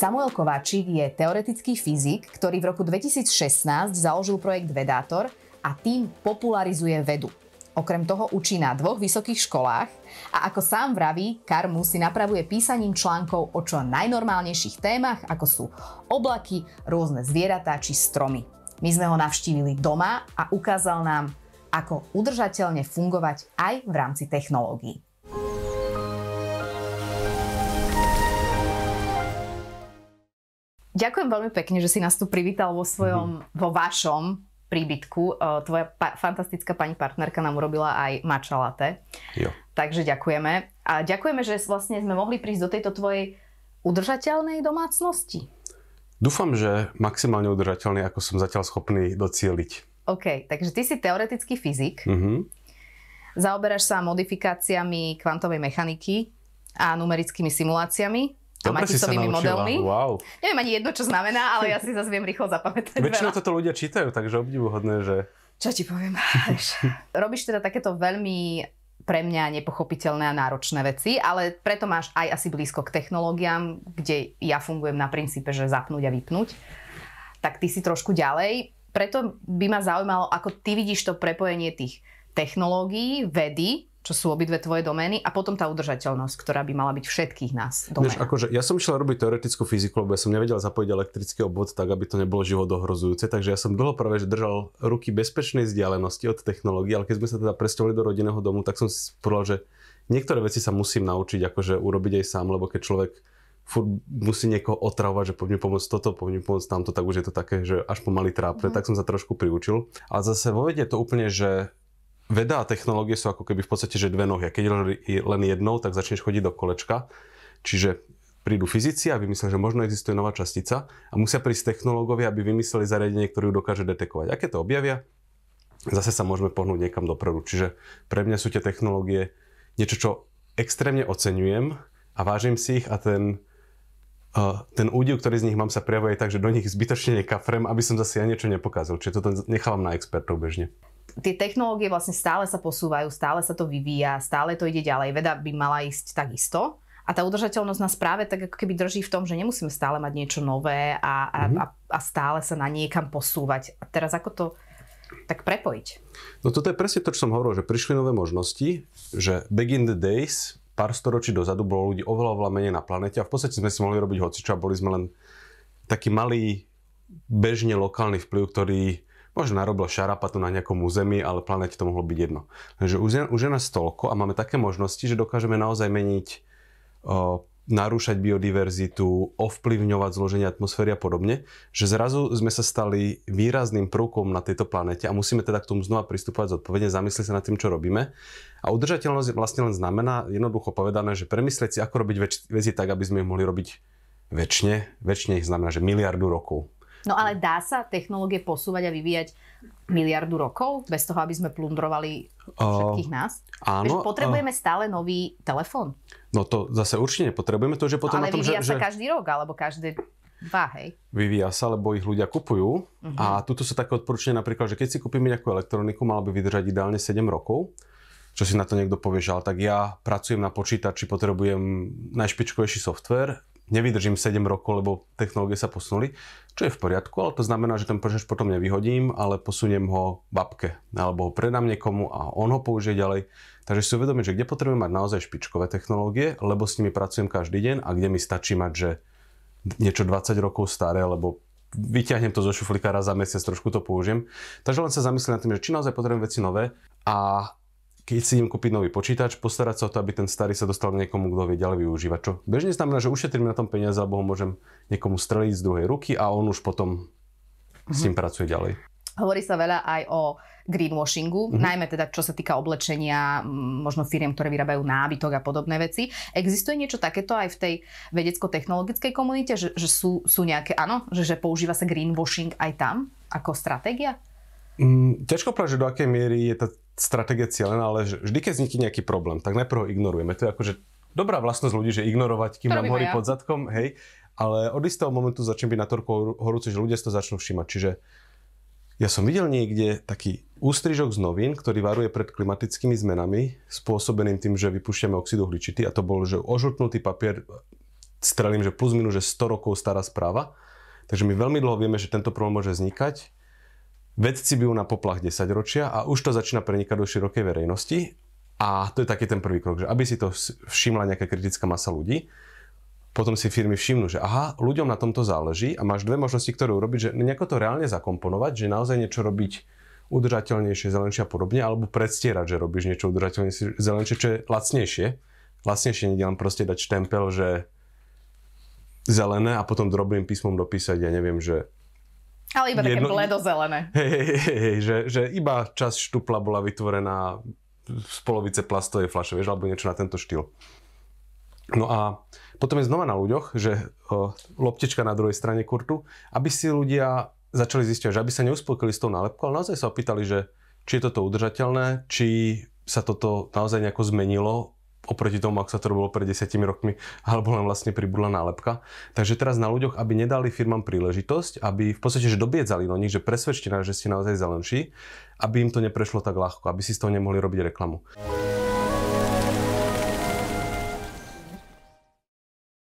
Samuel Kováčik je teoretický fyzik, ktorý v roku 2016 založil projekt Vedátor a tým popularizuje vedu. Okrem toho učí na dvoch vysokých školách a ako sám vraví, karmu si napravuje písaním článkov o čo najnormálnejších témach, ako sú oblaky, rôzne zvieratá či stromy. My sme ho navštívili doma a ukázal nám, ako udržateľne fungovať aj v rámci technológií. Ďakujem veľmi pekne, že si nás tu privítal vo svojom, mm-hmm. vo vašom príbytku. Tvoja pa- fantastická pani partnerka nám urobila aj matcha latte. Jo. Takže ďakujeme. A ďakujeme, že vlastne sme mohli prísť do tejto tvojej udržateľnej domácnosti. Dúfam, že maximálne udržateľný, ako som zatiaľ schopný docieliť. OK, takže ty si teoretický fyzik. Mm-hmm. Zaoberáš sa modifikáciami kvantovej mechaniky a numerickými simuláciami a Maticovými modelmi. Wow. Neviem ani jedno, čo znamená, ale ja si zase viem rýchlo zapamätať. Väčšinou toto ľudia čítajú, takže obdivuhodné, že... Čo ti poviem? Robíš teda takéto veľmi pre mňa nepochopiteľné a náročné veci, ale preto máš aj asi blízko k technológiám, kde ja fungujem na princípe, že zapnúť a vypnúť. Tak ty si trošku ďalej. Preto by ma zaujímalo, ako ty vidíš to prepojenie tých technológií, vedy čo sú obidve tvoje domény a potom tá udržateľnosť, ktorá by mala byť všetkých nás doména. Než, akože, ja som išiel robiť teoretickú fyziku, lebo ja som nevedel zapojiť elektrický obvod tak, aby to nebolo životohrozujúce. takže ja som dlho práve že držal ruky bezpečnej vzdialenosti od technológií, ale keď sme sa teda presťovali do rodinného domu, tak som si povedal, že niektoré veci sa musím naučiť akože urobiť aj sám, lebo keď človek furt musí niekoho otravovať, že poďme pomôcť toto, poďme pomôcť tamto, tak už je to také, že až pomaly trápne, mm. tak som sa trošku priučil. A zase vo vede to úplne, že veda a technológie sú ako keby v podstate, že dve nohy. A keď je len jednou, tak začneš chodiť do kolečka. Čiže prídu fyzici a vymyslia, že možno existuje nová častica a musia prísť technológovia, aby vymysleli zariadenie, ktoré ju dokáže detekovať. A keď to objavia, zase sa môžeme pohnúť niekam dopredu. Čiže pre mňa sú tie technológie niečo, čo extrémne oceňujem a vážim si ich a ten, uh, ten údiv, ktorý z nich mám, sa prejavuje tak, že do nich zbytočne nekafrem, aby som zase ja niečo nepokázal. Čiže toto nechávam na expertov bežne tie technológie vlastne stále sa posúvajú, stále sa to vyvíja, stále to ide ďalej. Veda by mala ísť takisto. A tá udržateľnosť nás práve tak ako keby drží v tom, že nemusíme stále mať niečo nové a, a, mm-hmm. a, a stále sa na niekam posúvať. A teraz ako to tak prepojiť? No toto je presne to, čo som hovoril, že prišli nové možnosti, že back in the days, pár storočí dozadu, bolo ľudí oveľa, oveľa menej na planete a v podstate sme si mohli robiť hocičo a boli sme len taký malý, bežne lokálny vplyv, ktorý Možno narobil šarapatu na nejakom území, ale planete to mohlo byť jedno. Takže už je nás toľko a máme také možnosti, že dokážeme naozaj meniť, o, narúšať biodiverzitu, ovplyvňovať zloženie atmosféry a podobne, že zrazu sme sa stali výrazným prvkom na tejto planete a musíme teda k tomu znova pristúpať zodpovedne, zamyslieť sa nad tým, čo robíme. A udržateľnosť vlastne len znamená, jednoducho povedané, že premyslieť si, ako robiť veci tak, aby sme ich mohli robiť väčšine. Väčšine ich znamená, že miliardu rokov No ale dá sa technológie posúvať a vyvíjať miliardu rokov, bez toho, aby sme plundrovali všetkých nás? Uh, áno. Že potrebujeme uh, stále nový telefón? No to zase určite nepotrebujeme, to, že potom no, ale na tom, vyvíja že, sa že... každý rok, alebo každé dva, hej? Vyvíja sa, lebo ich ľudia kupujú. Uh-huh. A tuto sa také odporúčanie napríklad, že keď si kúpime nejakú elektroniku, mal by vydržať ideálne 7 rokov. Čo si na to niekto povie, že ale tak ja pracujem na počítači, potrebujem najšpičkovejší software nevydržím 7 rokov, lebo technológie sa posunuli, čo je v poriadku, ale to znamená, že ten počítač potom nevyhodím, ale posuniem ho babke, alebo ho predám niekomu a on ho použije ďalej. Takže si uvedomím, že kde potrebujem mať naozaj špičkové technológie, lebo s nimi pracujem každý deň a kde mi stačí mať, že niečo 20 rokov staré, lebo vyťahnem to zo šuflíka raz za mesiac, trošku to použijem. Takže len sa zamyslím nad tým, že či naozaj potrebujem veci nové a keď si idem kúpiť nový počítač, postarať sa o to, aby ten starý sa dostal niekomu, kto vie ďalej využívať. Čo bežne znamená, že ušetrím na tom peniaze, alebo ho môžem niekomu streliť z druhej ruky a on už potom mm-hmm. s tým mhm. pracuje ďalej. Hovorí sa veľa aj o greenwashingu, mm-hmm. najmä teda čo sa týka oblečenia, možno firiem, ktoré vyrábajú nábytok a podobné veci. Existuje niečo takéto aj v tej vedecko-technologickej komunite, že, že sú, sú nejaké, áno, že, že používa sa greenwashing aj tam ako stratégia? Mm, ťažko povedať, že do akej miery je tá stratégia cieľená, ale že vždy, keď vznikne nejaký problém, tak najprv ho ignorujeme. To je akože dobrá vlastnosť ľudí, že ignorovať, kým nám horí ja. pod zadkom, hej. Ale od istého momentu začne byť na torku horúce, že ľudia si to začnú všímať. Čiže ja som videl niekde taký ústrižok z novín, ktorý varuje pred klimatickými zmenami, spôsobeným tým, že vypúšťame oxid uhličitý a to bol, že ožltnutý papier, strelím, že plus minus, že 100 rokov stará správa. Takže my veľmi dlho vieme, že tento problém môže vznikať Vedci bijú na poplach 10 ročia a už to začína prenikať do širokej verejnosti. A to je taký ten prvý krok, že aby si to všimla nejaká kritická masa ľudí, potom si firmy všimnú, že aha, ľuďom na tomto záleží a máš dve možnosti, ktoré urobiť, že nejako to reálne zakomponovať, že naozaj niečo robiť udržateľnejšie, zelenšie a podobne, alebo predstierať, že robíš niečo udržateľnejšie, zelenšie, čo je lacnejšie. Lacnejšie nie len proste dať štempel, že zelené a potom drobným písmom dopísať, ja neviem, že ale iba jedno... také bledozelené. Hej, hej, hej, hej, že, že iba časť štupla bola vytvorená z polovice plastovej flaše, vieš, alebo niečo na tento štýl. No a potom je znova na ľuďoch, že o, loptička na druhej strane kurtu, aby si ľudia začali zistiť, že aby sa neuspokojili s tou nálepkou, ale naozaj sa opýtali, že či je toto udržateľné, či sa toto naozaj nejako zmenilo oproti tomu, ako sa to robilo pred desiatimi rokmi, alebo len vlastne pribudla nálepka. Takže teraz na ľuďoch, aby nedali firmám príležitosť, aby v podstate, že dobiedzali do nich, že presvedčte nás, že ste naozaj zelenší, aby im to neprešlo tak ľahko, aby si z toho nemohli robiť reklamu.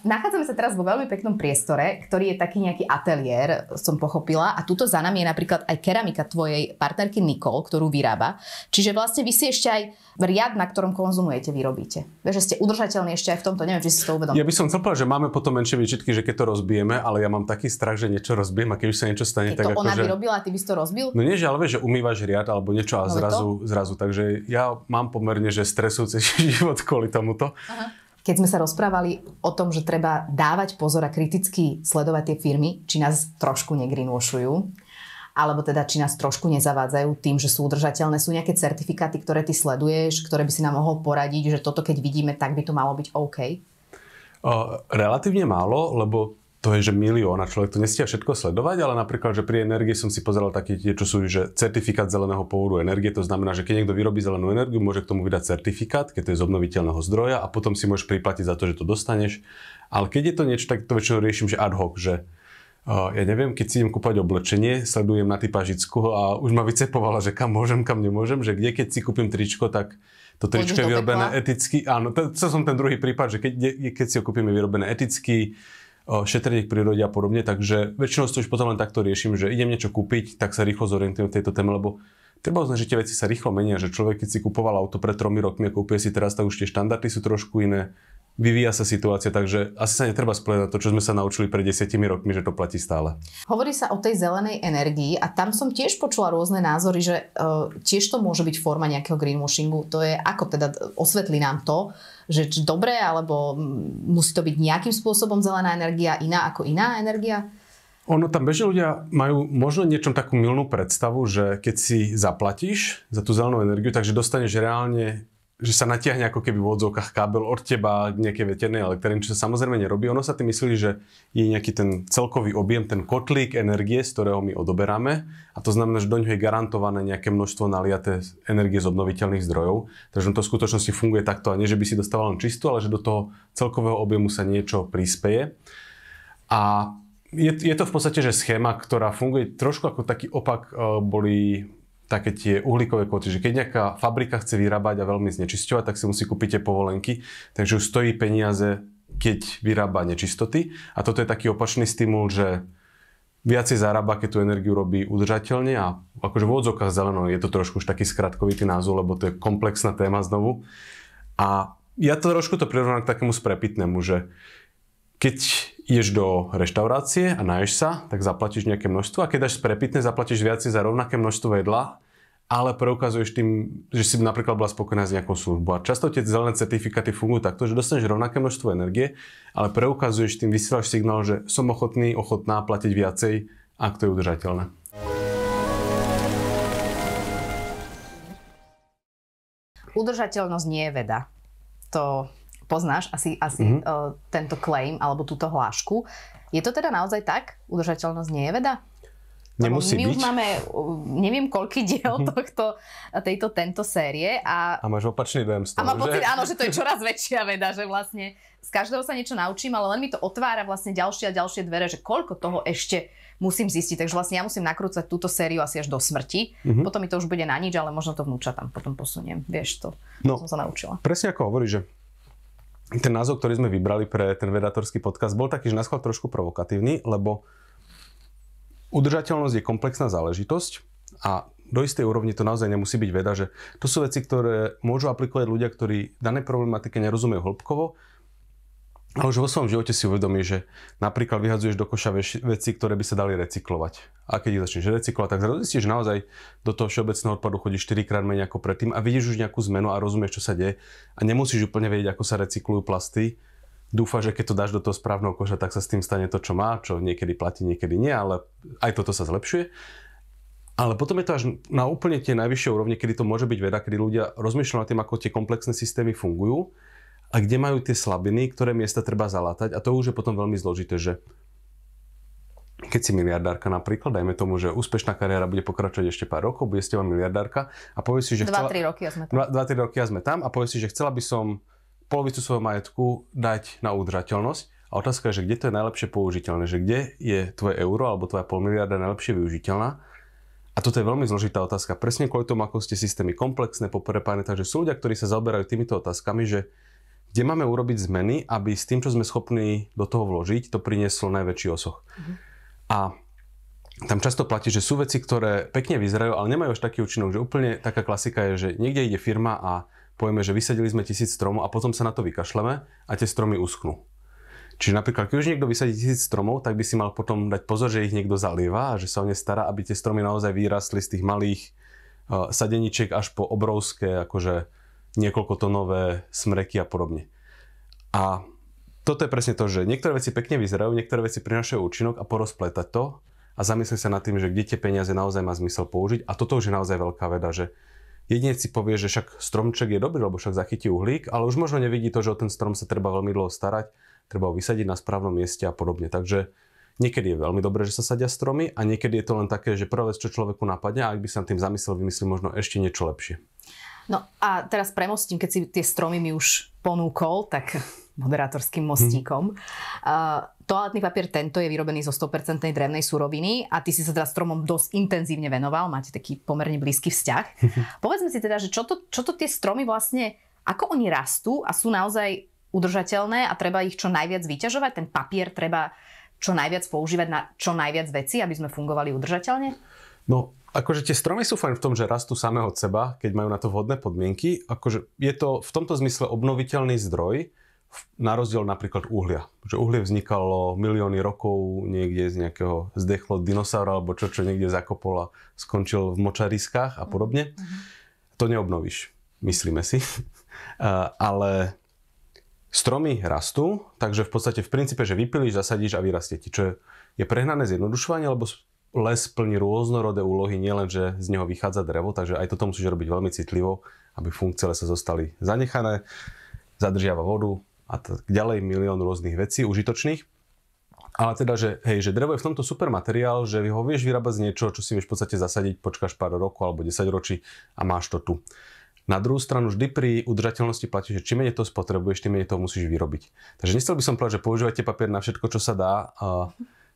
Nachádzame sa teraz vo veľmi peknom priestore, ktorý je taký nejaký ateliér, som pochopila. A tuto za nami je napríklad aj keramika tvojej partnerky Nikol, ktorú vyrába. Čiže vlastne vy si ešte aj riad, na ktorom konzumujete, vyrobíte. Vieš, že ste udržateľní ešte aj v tomto, neviem, či si to uvedomíte. Ja by som chcel že máme potom menšie výčitky, že keď to rozbijeme, ale ja mám taký strach, že niečo rozbijem a keď už sa niečo stane, keď tak to ako, ona že... Akože- vyrobila, ty by si to rozbil? No nie, že ale vieš, že umývaš riad alebo niečo a no zrazu, to? zrazu. Takže ja mám pomerne, že stresujúci život kvôli tomuto. Aha keď sme sa rozprávali o tom, že treba dávať pozor a kriticky sledovať tie firmy, či nás trošku negrinošujú, alebo teda či nás trošku nezavádzajú tým, že sú udržateľné. Sú nejaké certifikáty, ktoré ty sleduješ, ktoré by si nám mohol poradiť, že toto keď vidíme, tak by to malo byť OK? Relatívne málo, lebo to je, že milión a človek to nestia všetko sledovať, ale napríklad, že pri energii som si pozeral také tie, čo sú, že certifikát zeleného pôvodu energie, to znamená, že keď niekto vyrobí zelenú energiu, môže k tomu vydať certifikát, keď to je z obnoviteľného zdroja a potom si môžeš priplatiť za to, že to dostaneš. Ale keď je to niečo, tak to väčšinou riešim, že ad hoc, že Uh, ja neviem, keď si idem kúpať oblečenie, sledujem na typažicku a už ma vycepovala, že kam môžem, kam nemôžem, že kde keď si kúpim tričko, tak to tričko je vyrobené etický. eticky. Áno, to, to som ten druhý prípad, že keď, keď si ho kúpime vyrobené eticky, šetrenie k prírode a podobne, takže väčšinou si to už potom len takto riešim, že idem niečo kúpiť, tak sa rýchlo zorientujem v tejto téme, lebo treba uznať, že tie veci sa rýchlo menia, že človek, keď si kupoval auto pred tromi rokmi a kúpie si teraz, tak už tie štandardy sú trošku iné, vyvíja sa situácia, takže asi sa netreba spoliehať na to, čo sme sa naučili pred desiatimi rokmi, že to platí stále. Hovorí sa o tej zelenej energii a tam som tiež počula rôzne názory, že e, tiež to môže byť forma nejakého greenwashingu. To je, ako teda osvetli nám to, že či dobré, alebo musí to byť nejakým spôsobom zelená energia iná ako iná energia? Ono tam bežne ľudia majú možno niečom takú milnú predstavu, že keď si zaplatíš za tú zelenú energiu, takže dostaneš reálne že sa natiahne ako keby v odzovkách kábel od teba k nejakej veternej čo sa samozrejme nerobí. Ono sa tým myslí, že je nejaký ten celkový objem, ten kotlík energie, z ktorého my odoberáme a to znamená, že do ňoho je garantované nejaké množstvo naliaté energie z obnoviteľných zdrojov. Takže to v skutočnosti funguje takto a nie, že by si dostával len čistú, ale že do toho celkového objemu sa niečo prispieje. A je, je to v podstate že schéma, ktorá funguje trošku ako taký opak eh, boli také tie uhlíkové kvóty, že keď nejaká fabrika chce vyrábať a veľmi znečisťovať, tak si musí kúpiť tie povolenky, takže už stojí peniaze, keď vyrába nečistoty. A toto je taký opačný stimul, že viacej zarába, keď tú energiu robí udržateľne a akože v odzokách zeleno je to trošku už taký skratkovitý názov, lebo to je komplexná téma znovu. A ja to trošku to prirovnám k takému sprepitnému, že keď ideš do reštaurácie a naješ sa, tak zaplatíš nejaké množstvo a keď dáš prepitné, zaplatíš viac za rovnaké množstvo jedla, ale preukazuješ tým, že si napríklad bola spokojná s nejakou službou. A často tie zelené certifikáty fungujú takto, že dostaneš rovnaké množstvo energie, ale preukazuješ tým, vysielaš signál, že som ochotný, ochotná platiť viacej, ak to je udržateľné. Udržateľnosť nie je veda. To poznáš asi, asi mm-hmm. uh, tento claim alebo túto hlášku. Je to teda naozaj tak? Udržateľnosť nie je veda? Nemusí my byť. už máme eh, neviem koľký diel mhm. tohto, tejto, tento série. A, a máš opačný dojem z toho, A mám pocit, že? áno, že to je čoraz väčšia veda, že vlastne z každého sa niečo naučím, ale len mi to otvára vlastne ďalšie a ďalšie dvere, že koľko toho ešte musím zistiť. Takže vlastne ja musím nakrúcať túto sériu asi až do smrti. Mm-hmm. Potom mi to už bude na nič, ale možno to vnúča tam potom posuniem. Vieš to, no, som sa naučila. Presne ako hovoríš, že ten názov, ktorý sme vybrali pre ten vedatorský podcast, bol taký, že nás trošku provokatívny, lebo udržateľnosť je komplexná záležitosť a do istej úrovni to naozaj nemusí byť veda, že to sú veci, ktoré môžu aplikovať ľudia, ktorí dané problematike nerozumejú hĺbkovo a už vo svojom živote si uvedomí, že napríklad vyhadzuješ do koša veci, ktoré by sa dali recyklovať. A keď ich začneš recyklovať, tak zrazu zistíš, že naozaj do toho všeobecného odpadu chodíš 4 krát menej ako predtým a vidíš už nejakú zmenu a rozumieš, čo sa deje. A nemusíš úplne vedieť, ako sa recyklujú plasty. Dúfa, že keď to dáš do toho správneho koša, tak sa s tým stane to, čo má, čo niekedy platí, niekedy nie, ale aj toto sa zlepšuje. Ale potom je to až na úplne tie najvyššie úrovne, kedy to môže byť veda, kedy ľudia rozmýšľajú nad tým, ako tie komplexné systémy fungujú a kde majú tie slabiny, ktoré miesta treba zalátať a to už je potom veľmi zložité, že keď si miliardárka napríklad, dajme tomu, že úspešná kariéra bude pokračovať ešte pár rokov, bude ste vám miliardárka a povie si, že... 2-3 chcela... roky a sme tam. 2-3 roky a sme tam a povie si, že chcela by som polovicu svojho majetku dať na udržateľnosť. A otázka je, že kde to je najlepšie použiteľné, že kde je tvoje euro alebo tvoja pol miliarda najlepšie využiteľná. A toto je veľmi zložitá otázka. Presne kvôli tomu, ako ste systémy komplexné, poprepájne, takže sú ľudia, ktorí sa zaoberajú týmito otázkami, že kde máme urobiť zmeny, aby s tým, čo sme schopní do toho vložiť, to prinieslo najväčší osoch. Mm-hmm. A tam často platí, že sú veci, ktoré pekne vyzerajú, ale nemajú až taký účinok, že úplne taká klasika je, že niekde ide firma a povieme, že vysadili sme tisíc stromov a potom sa na to vykašleme a tie stromy uschnú. Čiže napríklad, keď už niekto vysadí tisíc stromov, tak by si mal potom dať pozor, že ich niekto zalieva a že sa o ne stará, aby tie stromy naozaj vyrastli z tých malých uh, sadeničiek až po obrovské akože, niekoľkotonové smreky a podobne. A toto je presne to, že niektoré veci pekne vyzerajú, niektoré veci prinašajú účinok a porozpletať to a zamyslieť sa nad tým, že kde tie peniaze naozaj má zmysel použiť. A toto už je naozaj veľká veda, že jedinec si povie, že však stromček je dobrý, lebo však zachytí uhlík, ale už možno nevidí to, že o ten strom sa treba veľmi dlho starať, treba ho vysadiť na správnom mieste a podobne. Takže Niekedy je veľmi dobré, že sa sadia stromy a niekedy je to len také, že prvé, čo človeku napadne a ak by sa nad tým zamyslel, vymyslí možno ešte niečo lepšie. No a teraz premostím, keď si tie stromy mi už ponúkol, tak moderátorským mostíkom. Hmm. Uh, toaletný papier tento je vyrobený zo 100% drevnej suroviny a ty si sa teda stromom dosť intenzívne venoval, máte taký pomerne blízky vzťah. Mhm. Povedzme si teda, že čo to, čo to tie stromy vlastne, ako oni rastú a sú naozaj udržateľné a treba ich čo najviac vyťažovať, ten papier treba čo najviac používať na čo najviac veci, aby sme fungovali udržateľne? No, Akože tie stromy sú fajn v tom, že rastú samého od seba, keď majú na to vhodné podmienky. Akože je to v tomto zmysle obnoviteľný zdroj, na rozdiel napríklad uhlia. Že uhlie vznikalo milióny rokov niekde z nejakého zdechlo dinosaura alebo čo, čo niekde zakopol a skončil v močariskách a podobne. Mm-hmm. To neobnovíš, myslíme si. Ale stromy rastú, takže v podstate v princípe, že vypilíš, zasadíš a vyrastie ti, čo je, je prehnané zjednodušovanie, lebo les plní rôznorodé úlohy, nielen, že z neho vychádza drevo, takže aj toto musíš robiť veľmi citlivo, aby funkcie lesa zostali zanechané, zadržiava vodu a tak ďalej milión rôznych vecí užitočných. Ale teda, že, hej, že drevo je v tomto super materiál, že vy ho vieš vyrábať z niečo, čo si vieš v podstate zasadiť, počkáš pár rokov alebo 10 ročí a máš to tu. Na druhú stranu vždy pri udržateľnosti platí, že čím menej to spotrebuješ, tým menej to musíš vyrobiť. Takže nechcel by som povedať, že používajte papier na všetko, čo sa dá. Uh,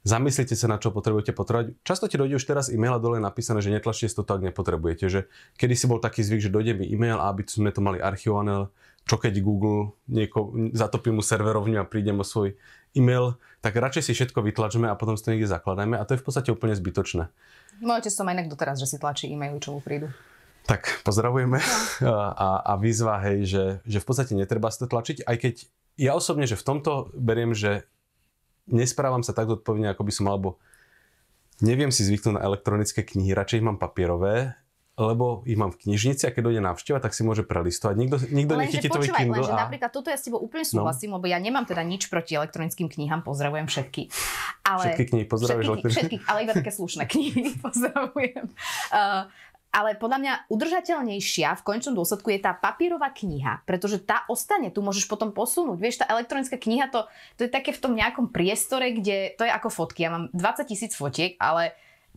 zamyslite sa na čo potrebujete potrebovať. Často ti dojde už teraz e-mail a dole je napísané, že netlačte to tak nepotrebujete. Že kedy si bol taký zvyk, že dojde mi e-mail a aby sme to mali archivované, čo keď Google nieko, zatopí mu serverovňu a príde o svoj e-mail, tak radšej si všetko vytlačme a potom si to niekde zakladajme a to je v podstate úplne zbytočné. Môj otec som aj inak doteraz, že si tlačí e mail čo mu prídu. Tak pozdravujeme no. a, a výzva, hej, že, že v podstate netreba si to tlačiť, aj keď ja osobne, že v tomto beriem, že nesprávam sa tak zodpovedne, ako by som alebo neviem si zvyknúť na elektronické knihy, radšej ich mám papierové, lebo ich mám v knižnici a keď dojde návšteva, tak si môže prelistovať. Nikto, nikto lenže nechytí to Kindle. Lenže a... napríklad toto ja s tebou úplne no. súhlasím, no. lebo ja nemám teda nič proti elektronickým knihám, pozdravujem všetky. Ale... Všetky knihy pozdravujem. Všetky, všetky, ale iba také slušné knihy pozdravujem. Uh, ale podľa mňa udržateľnejšia v končnom dôsledku je tá papírová kniha, pretože tá ostane, tu môžeš potom posunúť. Vieš, tá elektronická kniha, to, to je také v tom nejakom priestore, kde to je ako fotky. Ja mám 20 tisíc fotiek, ale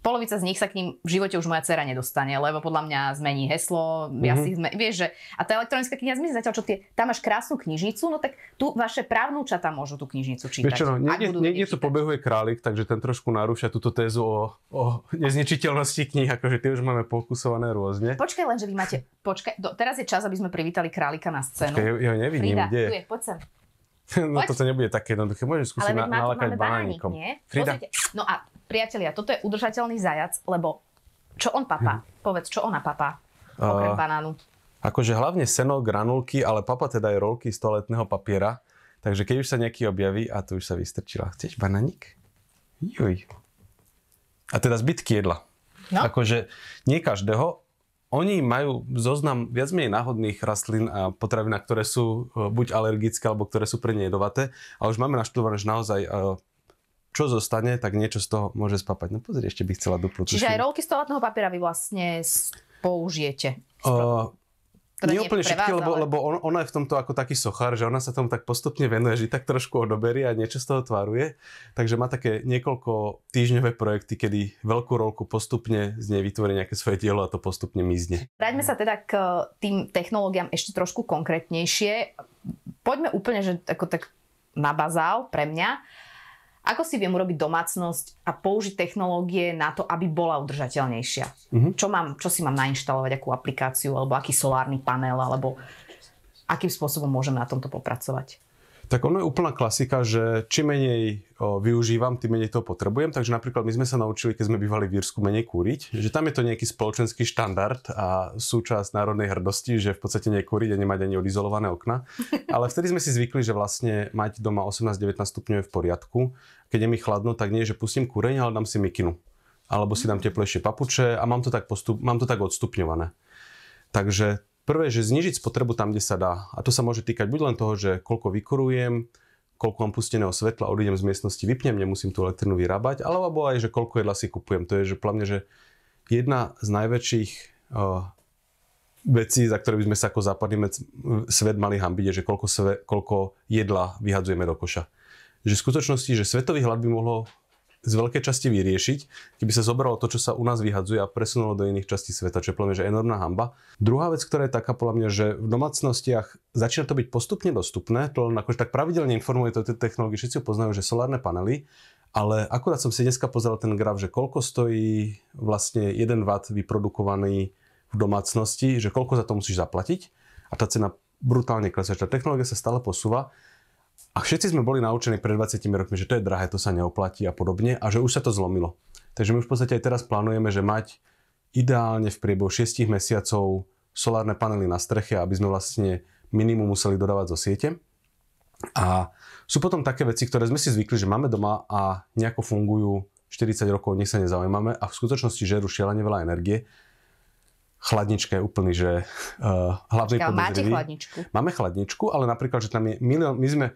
polovica z nich sa k ním v živote už moja dcera nedostane, lebo podľa mňa zmení heslo, mm-hmm. ja mhm. si zmen... vieš, že... A tá elektronická kniha zmizne zatiaľ, čo tie, tam máš krásnu knižnicu, no tak tu vaše právnúčata môžu tú knižnicu čítať. Vieš čo, no, nie, nie, nie, sú pobehuje králik, takže ten trošku narúša túto tézu o, o nezničiteľnosti kníh, akože tie už máme pokusované rôzne. Počkaj len, že vy máte... Počkaj, do, teraz je čas, aby sme privítali králika na scénu. Počkaj, ja, ja nevidím, Frida, kde je? Tu je, poď sem. No Poď. toto nebude také jednoduché. Môžem skúsiť na, nalakať Frida. Pozrite. no a priatelia, toto je udržateľný zajac, lebo čo on papá? Mhm. Povedz, čo ona papá? Okrem uh, banánu. Akože hlavne seno, granulky, ale papa teda aj rolky z toaletného papiera. Takže keď už sa nejaký objaví, a tu už sa vystrčila. Chceš bananík? Juj. A teda zbytky jedla. No? Akože nie každého, oni majú zoznam viac menej náhodných rastlín a potravín, ktoré sú e, buď alergické, alebo ktoré sú pre ne jedovaté. A už máme naštudované, že naozaj e, čo zostane, tak niečo z toho môže spapať. No pozri, ešte by chcela duplo. Čiže aj rolky z toaletného papiera vy vlastne použijete? Uh, e, nie úplne všetky, lebo, ale... lebo on, ona je v tomto ako taký sochar, že ona sa tomu tak postupne venuje, že tak trošku odoberie a niečo z toho tvaruje. Takže má také niekoľko týždňové projekty, kedy veľkú rolku postupne z nej vytvorí nejaké svoje dielo a to postupne mizne. Vráťme sa teda k eh, tým technológiám ešte trošku konkrétnejšie. Poďme úplne, že ako tak na bazál pre mňa. Ako si viem urobiť domácnosť a použiť technológie na to, aby bola udržateľnejšia? Mm-hmm. Čo, mám, čo si mám nainštalovať, akú aplikáciu, alebo aký solárny panel, alebo akým spôsobom môžem na tomto popracovať? Tak ono je úplná klasika, že čím menej o, využívam, tým menej toho potrebujem. Takže napríklad my sme sa naučili, keď sme bývali v Írsku, menej kúriť. Že tam je to nejaký spoločenský štandard a súčasť národnej hrdosti, že v podstate nekúriť a nemať ani odizolované okna. Ale vtedy sme si zvykli, že vlastne mať doma 18-19 stupňov je v poriadku. Keď je mi chladno, tak nie, že pustím kúreň, ale dám si mikinu. Alebo si dám mhm. teplejšie papuče a mám to tak, postup, mám to tak odstupňované. Takže Prvé, že znižiť spotrebu tam, kde sa dá. A to sa môže týkať buď len toho, že koľko vykurujem, koľko mám pusteného svetla, odídem z miestnosti, vypnem, nemusím tú elektrinu vyrábať, alebo aj, že koľko jedla si kupujem. To je, že plavne, že jedna z najväčších uh, vecí, za ktoré by sme sa ako západný svet mali hambiť, je, že koľko, sve, koľko jedla vyhadzujeme do koša. Že v skutočnosti, že svetový hlad by mohlo z veľkej časti vyriešiť, keby sa zobralo to, čo sa u nás vyhadzuje a presunulo do iných častí sveta, čo je plne, že enormná hamba. Druhá vec, ktorá je taká podľa mňa, že v domácnostiach začína to byť postupne dostupné, to len akože tak pravidelne informuje to tie technológie, všetci poznajú, že solárne panely, ale akurát som si dneska pozrel ten graf, že koľko stojí vlastne 1 W vyprodukovaný v domácnosti, že koľko za to musíš zaplatiť a tá cena brutálne klesá. Tá technológia sa stále posúva a všetci sme boli naučení pred 20 rokmi, že to je drahé, to sa neoplatí a podobne a že už sa to zlomilo. Takže my už v podstate aj teraz plánujeme, že mať ideálne v priebehu 6 mesiacov solárne panely na streche, aby sme vlastne minimum museli dodávať zo siete. A sú potom také veci, ktoré sme si zvykli, že máme doma a nejako fungujú 40 rokov, nech sa nezaujímame a v skutočnosti že šialene veľa energie chladnička je úplný, že uh, hlavný ja, podozrivý. Máte chladničku? Máme chladničku, ale napríklad, že tam je milión, my sme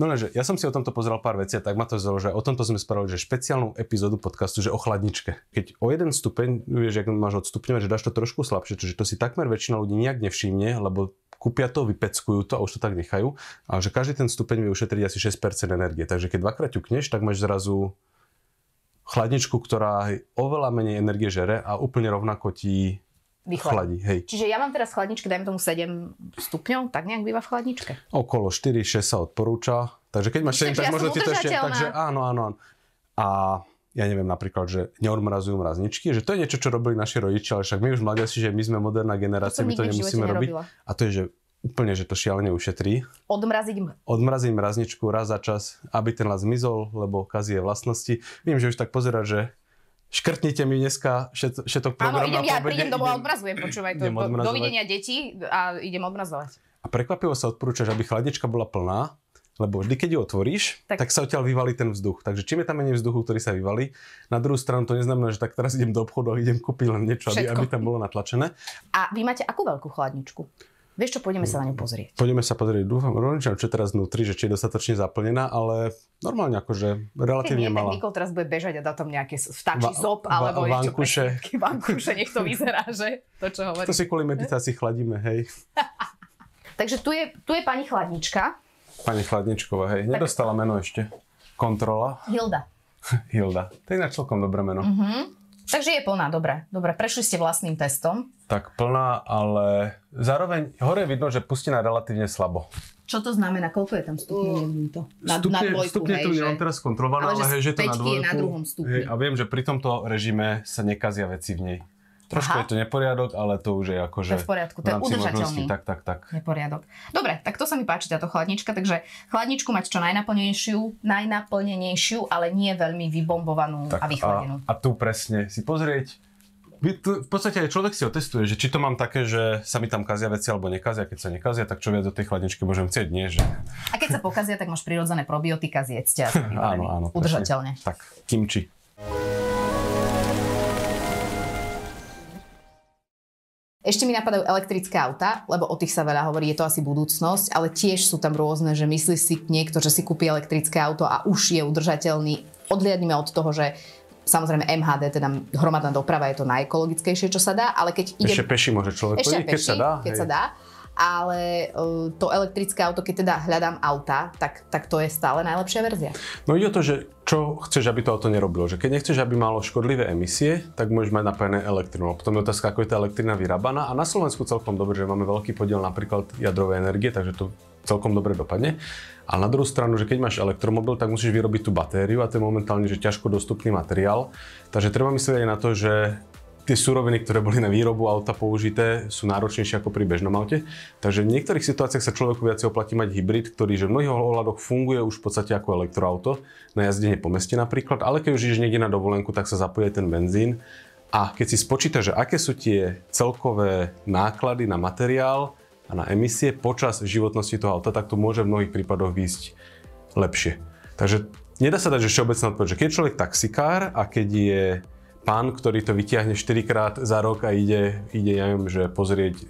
No lenže, ja som si o tomto pozrel pár vecí a tak ma to vzalo, že o tomto sme spravili, že špeciálnu epizódu podcastu, že o chladničke. Keď o jeden stupeň, vieš, ak máš odstupňovať, že dáš to trošku slabšie, čiže to si takmer väčšina ľudí nejak nevšimne, lebo kúpia to, vypeckujú to a už to tak nechajú. A že každý ten stupeň vie ušetriť asi 6% energie. Takže keď dvakrát ťukneš, tak máš zrazu chladničku, ktorá oveľa menej energie žere a úplne rovnako ti vychladí. Chladí, hej. Čiže ja mám teraz v chladničke, dajme tomu 7 stupňov, tak nejak býva v chladničke. Okolo 4-6 sa odporúča. Takže keď máš 7, tak ja možno ti to ešte... Takže áno, áno, áno. A ja neviem napríklad, že neodmrazujú mrazničky, že to je niečo, čo robili naši rodičia, ale však my už si, že my sme moderná generácia, to my to nemusíme robiť. A to je, že úplne, že to šialene ušetrí. Odmraziť Odmrazím mrazničku raz za čas, aby ten zmizol, lebo kazí je vlastnosti. Viem, že už tak pozerať, že škrtnite mi dneska šet, šetok programu. Áno, idem, ja prídem domov a odmrazujem, počúvaj. To, odmrazovať. dovidenia detí a idem odmrazovať. A prekvapivo sa odporúča, aby chladnička bola plná, lebo vždy, keď ju otvoríš, tak, tak sa odtiaľ vyvalí ten vzduch. Takže čím je tam menej vzduchu, ktorý sa vyvalí, na druhú stranu to neznamená, že tak teraz idem do obchodu a idem kúpiť len niečo, aby, aby tam bolo natlačené. A vy máte akú veľkú chladničku? Vieš čo, pôjdeme sa na ňu pozrieť. Pôjdeme sa pozrieť, dúfam, rovničam, čo teraz vnútri, že či je dostatočne zaplnená, ale normálne akože relatívne Keď nie, Nikol teraz bude bežať a dá tam nejaké vtáči va- alebo va- vankuše. niečo vankuše, nech to vyzerá, že to, čo hovorí. To si kvôli meditácii chladíme, hej. Takže tu je, tu je pani Chladnička. Pani Chladničková, hej. Nedostala meno ešte. Kontrola. Hilda. Hilda. To je na celkom dobré meno. Mhm. Takže je plná, dobre. Dobre, prešli ste vlastným testom tak plná, ale zároveň hore vidno, že pustená relatívne slabo. Čo to znamená? Koľko je tam stupňov? Uh, to? Na, stupne, na dvojku, hej, teraz kontrolované, ale, ale že, hej, že to na dvojku. na druhom stupni. Hej, a viem, že pri tomto režime sa nekazia veci v nej. Trošku Aha. je to neporiadok, ale to už je akože... To je v poriadku, to je udržateľný. Tak, tak, tak. Neporiadok. Dobre, tak to sa mi páči táto chladnička, takže chladničku mať čo najnaplnenejšiu, najnaplnenejšiu, ale nie veľmi vybombovanú tak, a vychladenú. A, a tu presne si pozrieť, v podstate aj človek si otestuje, že či to mám také, že sa mi tam kazia veci alebo nekazia. Keď sa nekazia, tak čo viac do tej chladničky môžem chcieť, nie? Že... A keď sa pokazia, tak máš prirodzené probiotika, zjedzte. áno, áno. Udržateľne. Presne. Tak, kimči. Ešte mi napadajú elektrické auta, lebo o tých sa veľa hovorí, je to asi budúcnosť, ale tiež sú tam rôzne, že myslí si niekto, že si kúpi elektrické auto a už je udržateľný. Odliadnime od toho, že Samozrejme MHD, teda hromadná doprava je to najekologickejšie, čo sa dá, ale keď ide... Ešte peši môže človek ešte peši, keď sa dá. Keď hej. sa dá ale e, to elektrické auto, keď teda hľadám auta, tak, tak to je stále najlepšia verzia. No ide o to, že čo chceš, aby to auto nerobilo. Že keď nechceš, aby malo škodlivé emisie, tak môžeš mať napájené elektrinou. Potom je otázka, ako je tá elektrina vyrábaná. A na Slovensku celkom dobre, že máme veľký podiel napríklad jadrovej energie, takže to celkom dobre dopadne. A na druhú stranu, že keď máš elektromobil, tak musíš vyrobiť tú batériu a to je momentálne že ťažko dostupný materiál. Takže treba myslieť aj na to, že tie suroviny, ktoré boli na výrobu auta použité, sú náročnejšie ako pri bežnom aute. Takže v niektorých situáciách sa človeku viacej oplatí mať hybrid, ktorý že v mnohých ohľadoch funguje už v podstate ako elektroauto, na jazdenie po meste napríklad, ale keď už ideš niekde na dovolenku, tak sa zapojí ten benzín. A keď si spočíta, že aké sú tie celkové náklady na materiál a na emisie počas životnosti toho auta, tak to môže v mnohých prípadoch výsť lepšie. Takže nedá sa dať, že všeobecná odpoveď, že keď človek taxikár a keď je pán, ktorý to vytiahne 4 krát za rok a ide, ide ja neviem, že pozrieť e,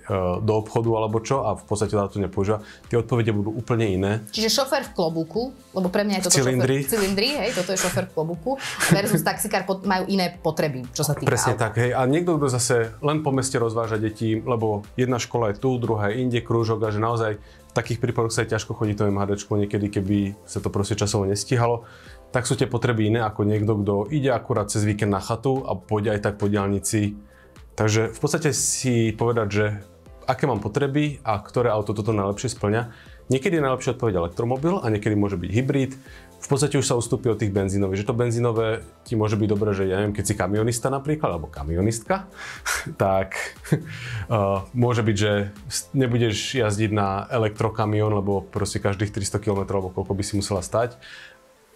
do obchodu alebo čo a v podstate to nepoužíva, tie odpovede budú úplne iné. Čiže šofer v klobúku, lebo pre mňa je toto cilindri. šofer v cilindri, hej, toto je šofer v klobúku versus taxikár pod, majú iné potreby, čo sa týka. Presne tak, hej. A niekto, kto zase len po meste rozváža deti, lebo jedna škola je tu, druhá je inde, krúžok a že naozaj v takých prípadoch sa je ťažko chodiť to MHD, niekedy keby sa to proste časovo nestihalo tak sú tie potreby iné ako niekto, kto ide akurát cez víkend na chatu a pôjde aj tak po diálnici. Takže v podstate si povedať, že aké mám potreby a ktoré auto toto najlepšie splňa. Niekedy je najlepšia odpoveď elektromobil a niekedy môže byť hybrid. V podstate už sa ustúpi od tých benzínových, že to benzínové ti môže byť dobré, že ja neviem, keď si kamionista napríklad, alebo kamionistka, tak uh, môže byť, že nebudeš jazdiť na elektrokamión, lebo proste každých 300 km, alebo koľko by si musela stať,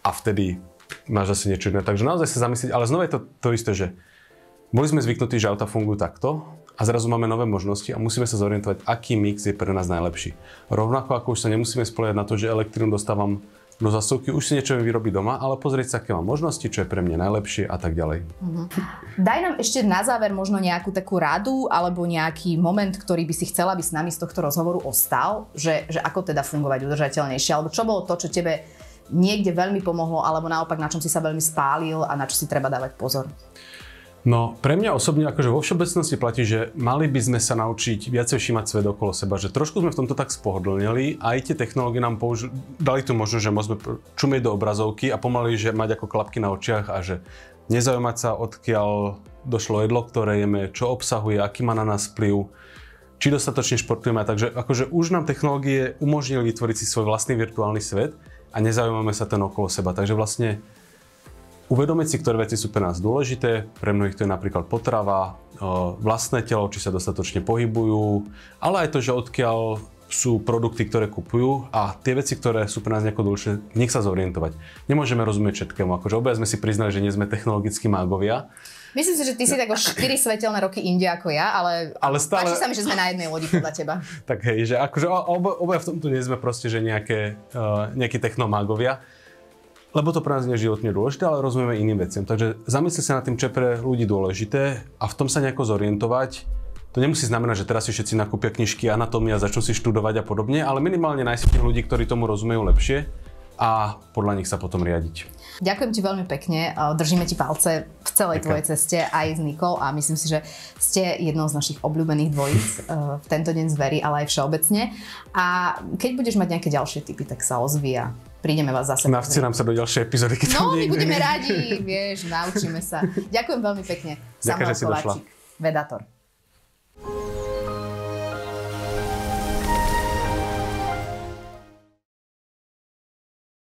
a vtedy máš asi niečo iné. Takže naozaj sa zamyslieť, ale znova je to to isté, že boli sme zvyknutí, že auta fungujú takto a zrazu máme nové možnosti a musíme sa zorientovať, aký mix je pre nás najlepší. Rovnako ako už sa nemusíme spoliehať na to, že elektrínu dostávam do zasúky, už si niečo mi vyrobiť doma, ale pozrieť sa, aké mám možnosti, čo je pre mňa najlepšie a tak ďalej. Uh-huh. Daj nám ešte na záver možno nejakú takú radu alebo nejaký moment, ktorý by si chcela, aby s nami z tohto rozhovoru ostal, že, že ako teda fungovať udržateľnejšie, alebo čo bolo to, čo tebe niekde veľmi pomohlo, alebo naopak na čom si sa veľmi spálil a na čo si treba dávať pozor? No, pre mňa osobne akože vo všeobecnosti platí, že mali by sme sa naučiť viacej všímať svet okolo seba, že trošku sme v tomto tak spohodlnili, aj tie technológie nám použi- dali tu možnosť, že môžeme čumieť do obrazovky a pomaly, že mať ako klapky na očiach a že nezaujímať sa, odkiaľ došlo jedlo, ktoré jeme, čo obsahuje, aký má na nás vplyv, či dostatočne športujeme. Takže akože už nám technológie umožnili vytvoriť si svoj vlastný virtuálny svet, a nezaujímame sa ten okolo seba. Takže vlastne uvedomiť si, ktoré veci sú pre nás dôležité. Pre mnohých to je napríklad potrava, e, vlastné telo, či sa dostatočne pohybujú, ale aj to, že odkiaľ sú produkty, ktoré kupujú a tie veci, ktoré sú pre nás nejako dôležité, nech sa zorientovať. Nemôžeme rozumieť všetkému, akože obaja sme si priznali, že nie sme technologickí mágovia, Myslím si, že ty si tak o 4 svetelné roky inde ako ja, ale, ale stále... páči sa mi, že sme na jednej lodi podľa teba. tak hej, že akože oba, oba v tomto nie sme proste, že nejaké, uh, eh, nejaké technomágovia lebo to pre nás nie je životne dôležité, ale rozumieme iným veciam. Takže zamyslieť sa nad tým, čo je pre ľudí dôležité a v tom sa nejako zorientovať. To nemusí znamenať, že teraz si všetci nakúpia knižky anatómia, začnú si študovať a podobne, ale minimálne nájsť tých ľudí, ktorí tomu rozumejú lepšie a podľa nich sa potom riadiť. Ďakujem ti veľmi pekne, držíme ti palce v celej Ďakujem. tvojej ceste aj s Nikol a myslím si, že ste jednou z našich obľúbených dvojíc eh, v tento deň zvery, ale aj všeobecne. A keď budeš mať nejaké ďalšie typy, tak sa ozví a prídeme vás zase. Navci nám sa do ďalšej epizódy. Keď no, my budeme radi, vieš, naučíme sa. Ďakujem veľmi pekne. Ďakujem, že si došla. Vedator.